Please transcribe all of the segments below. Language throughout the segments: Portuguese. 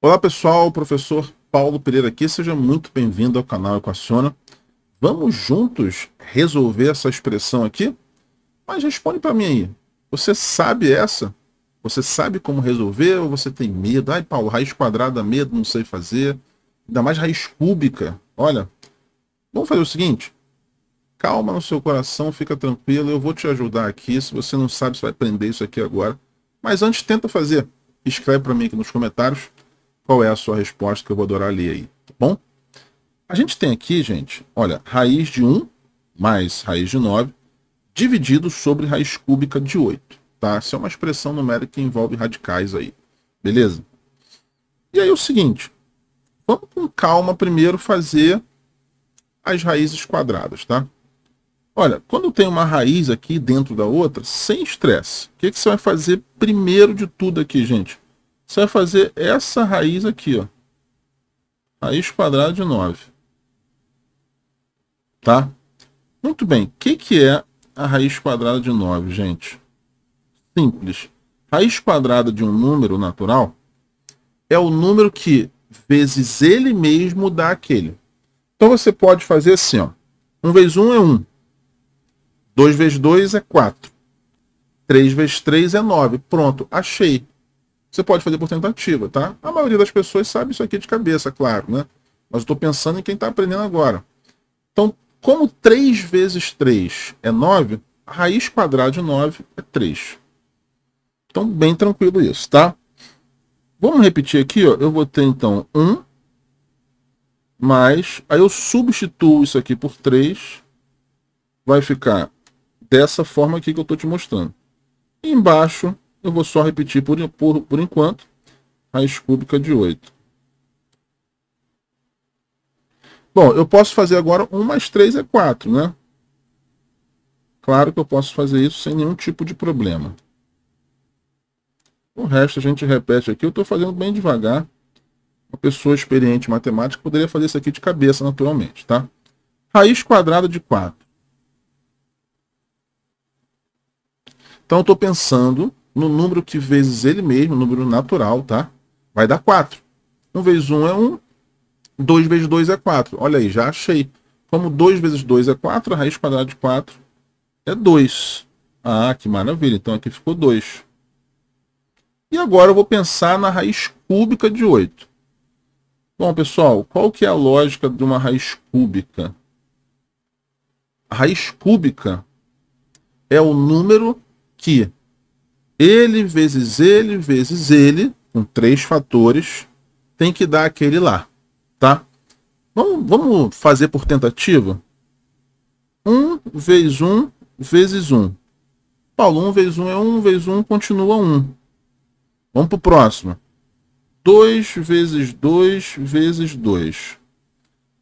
Olá pessoal, professor Paulo Pereira aqui, seja muito bem-vindo ao canal Equaciona. Vamos juntos resolver essa expressão aqui? Mas responde para mim aí, você sabe essa? Você sabe como resolver ou você tem medo? Ai Paulo, raiz quadrada, medo, não sei fazer. Ainda mais raiz cúbica. Olha, vamos fazer o seguinte, calma no seu coração, fica tranquilo, eu vou te ajudar aqui. Se você não sabe, você vai aprender isso aqui agora. Mas antes, tenta fazer. Escreve para mim aqui nos comentários qual é a sua resposta que eu vou adorar ler aí, tá bom? A gente tem aqui, gente, olha, raiz de 1 mais raiz de 9 dividido sobre raiz cúbica de 8, tá? Isso é uma expressão numérica que envolve radicais aí, beleza? E aí é o seguinte, vamos com calma primeiro fazer as raízes quadradas, tá? Olha, quando tem uma raiz aqui dentro da outra, sem estresse, o que, que você vai fazer primeiro de tudo aqui, gente? Você vai fazer essa raiz aqui, ó. Raiz quadrada de 9. Tá? Muito bem. O que, que é a raiz quadrada de 9, gente? Simples. Raiz quadrada de um número natural é o número que, vezes ele mesmo, dá aquele. Então você pode fazer assim, ó. 1 vezes 1 é 1. 2 vezes 2 é 4. 3 vezes 3 é 9. Pronto, achei. Você pode fazer por tentativa, tá? A maioria das pessoas sabe isso aqui de cabeça, claro, né? Mas eu estou pensando em quem está aprendendo agora. Então, como 3 vezes 3 é 9, a raiz quadrada de 9 é 3. Então, bem tranquilo isso, tá? Vamos repetir aqui, ó. Eu vou ter, então, 1 mais... Aí eu substituo isso aqui por 3. Vai ficar dessa forma aqui que eu estou te mostrando. E embaixo, eu vou só repetir por, por, por enquanto raiz cúbica de 8. Bom, eu posso fazer agora 1 mais 3 é 4, né? Claro que eu posso fazer isso sem nenhum tipo de problema. O resto a gente repete aqui. Eu estou fazendo bem devagar. Uma pessoa experiente em matemática poderia fazer isso aqui de cabeça, naturalmente, tá? Raiz quadrada de 4. Então, eu estou pensando no número que vezes ele mesmo, número natural, tá? Vai dar 4. 1 vezes 1 é 1, 2 vezes 2 é 4. Olha aí, já achei. Como 2 vezes 2 é 4, a raiz quadrada de 4 é 2. Ah, que maravilha. Então aqui ficou 2. E agora eu vou pensar na raiz cúbica de 8. Bom, pessoal, qual que é a lógica de uma raiz cúbica? A raiz cúbica é o número que ele vezes ele vezes ele, com três fatores, tem que dar aquele lá, tá? Vamos, vamos fazer por tentativa? 1 vezes 1 vezes 1. Paulo, 1 vezes 1 é 1, vezes 1 continua 1. Vamos para o próximo. 2 vezes 2 vezes 2.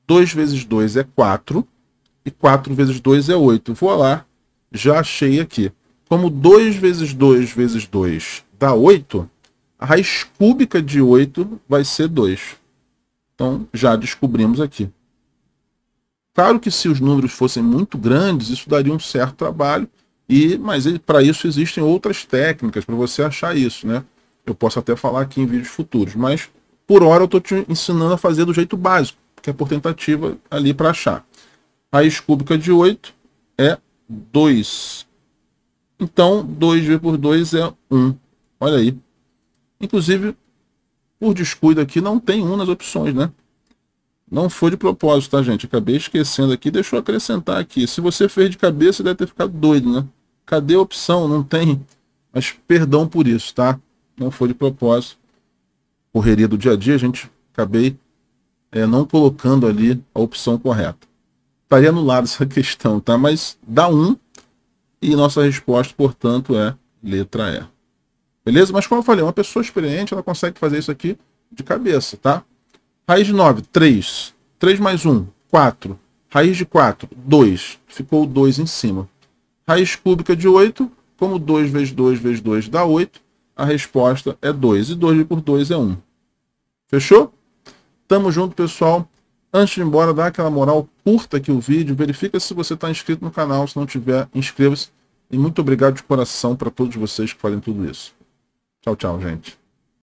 2 vezes 2 é 4. E 4 vezes 2 é 8. Vou lá, já achei aqui. Como 2 vezes 2 vezes 2 dá 8, a raiz cúbica de 8 vai ser 2. Então, já descobrimos aqui. Claro que se os números fossem muito grandes, isso daria um certo trabalho, e mas para isso existem outras técnicas para você achar isso, né? Eu posso até falar aqui em vídeos futuros, mas por hora eu estou te ensinando a fazer do jeito básico, que é por tentativa ali para achar. A Raiz cúbica de 8 é 2 então, 2 vezes por 2 é 1. Olha aí. Inclusive, por descuido aqui, não tem 1 nas opções, né? Não foi de propósito, tá, gente? Acabei esquecendo aqui. Deixa eu acrescentar aqui. Se você fez de cabeça, deve ter ficado doido, né? Cadê a opção? Não tem. Mas perdão por isso, tá? Não foi de propósito. Correria do dia a dia, a gente acabei é, não colocando ali a opção correta. Estaria anulado essa questão, tá? Mas dá 1, e nossa resposta, portanto, é letra E. Beleza? Mas como eu falei, uma pessoa experiente, ela consegue fazer isso aqui de cabeça, tá? Raiz de 9, 3. 3 mais 1, 4. Raiz de 4, 2. Ficou 2 em cima. Raiz cúbica de 8, como 2 vezes 2 vezes 2 dá 8, a resposta é 2. E 2 por 2 é 1. Fechou? Tamo junto, pessoal. Antes de ir embora, dá aquela moral, curta aqui o vídeo, verifica se você está inscrito no canal, se não tiver, inscreva-se. E muito obrigado de coração para todos vocês que fazem tudo isso. Tchau, tchau, gente.